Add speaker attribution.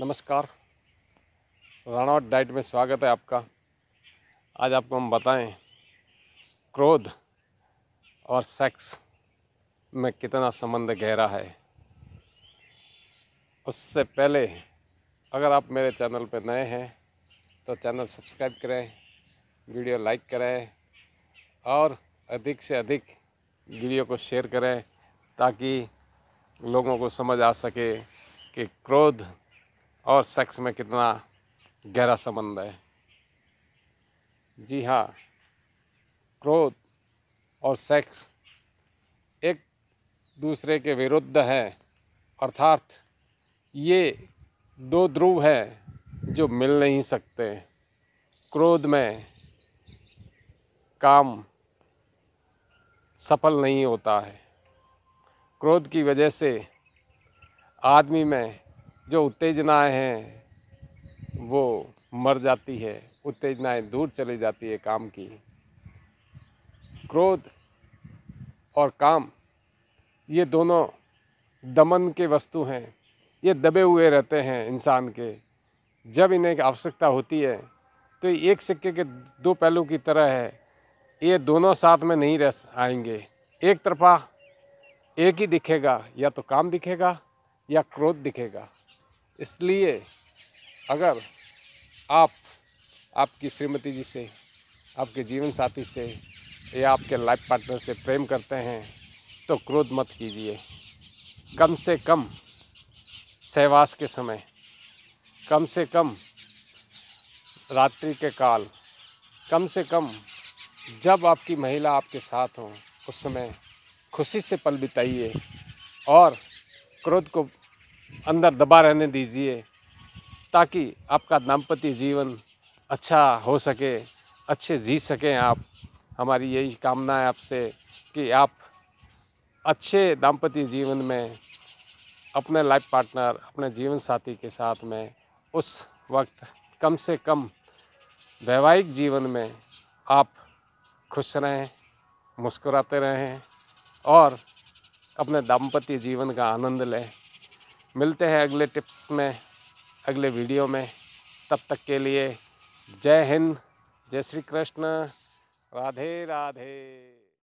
Speaker 1: नमस्कार राणावट डाइट में स्वागत है आपका आज आपको हम बताएं क्रोध और सेक्स में कितना संबंध गहरा है उससे पहले अगर आप मेरे चैनल पर नए हैं तो चैनल सब्सक्राइब करें वीडियो लाइक करें और अधिक से अधिक वीडियो को शेयर करें ताकि लोगों को समझ आ सके कि क्रोध और सेक्स में कितना गहरा संबंध है जी हाँ क्रोध और सेक्स एक दूसरे के विरुद्ध है अर्थात ये दो ध्रुव हैं जो मिल नहीं सकते क्रोध में काम सफल नहीं होता है क्रोध की वजह से आदमी में जो उत्तेजनाएं हैं वो मर जाती है उत्तेजनाएं दूर चली जाती है काम की क्रोध और काम ये दोनों दमन के वस्तु हैं ये दबे हुए रहते हैं इंसान के जब इन्हें आवश्यकता होती है तो एक सिक्के के दो पहलू की तरह है ये दोनों साथ में नहीं रह आएंगे एक तरफा एक ही दिखेगा या तो काम दिखेगा या क्रोध दिखेगा इसलिए अगर आप आपकी श्रीमती जी से आपके जीवन साथी से या आपके लाइफ पार्टनर से प्रेम करते हैं तो क्रोध मत कीजिए कम से कम सहवास के समय कम से कम रात्रि के काल कम से कम जब आपकी महिला आपके साथ हो उस समय खुशी से पल बिताइए और क्रोध को अंदर दबा रहने दीजिए ताकि आपका दाम्पत्य जीवन अच्छा हो सके अच्छे जी सकें आप हमारी यही कामना है आपसे कि आप अच्छे दाम्पत्य जीवन में अपने लाइफ पार्टनर अपने जीवन साथी के साथ में उस वक्त कम से कम वैवाहिक जीवन में आप खुश रहें मुस्कुराते रहें और अपने दाम्पत्य जीवन का आनंद लें मिलते हैं अगले टिप्स में अगले वीडियो में तब तक के लिए जय हिंद जय श्री कृष्ण राधे राधे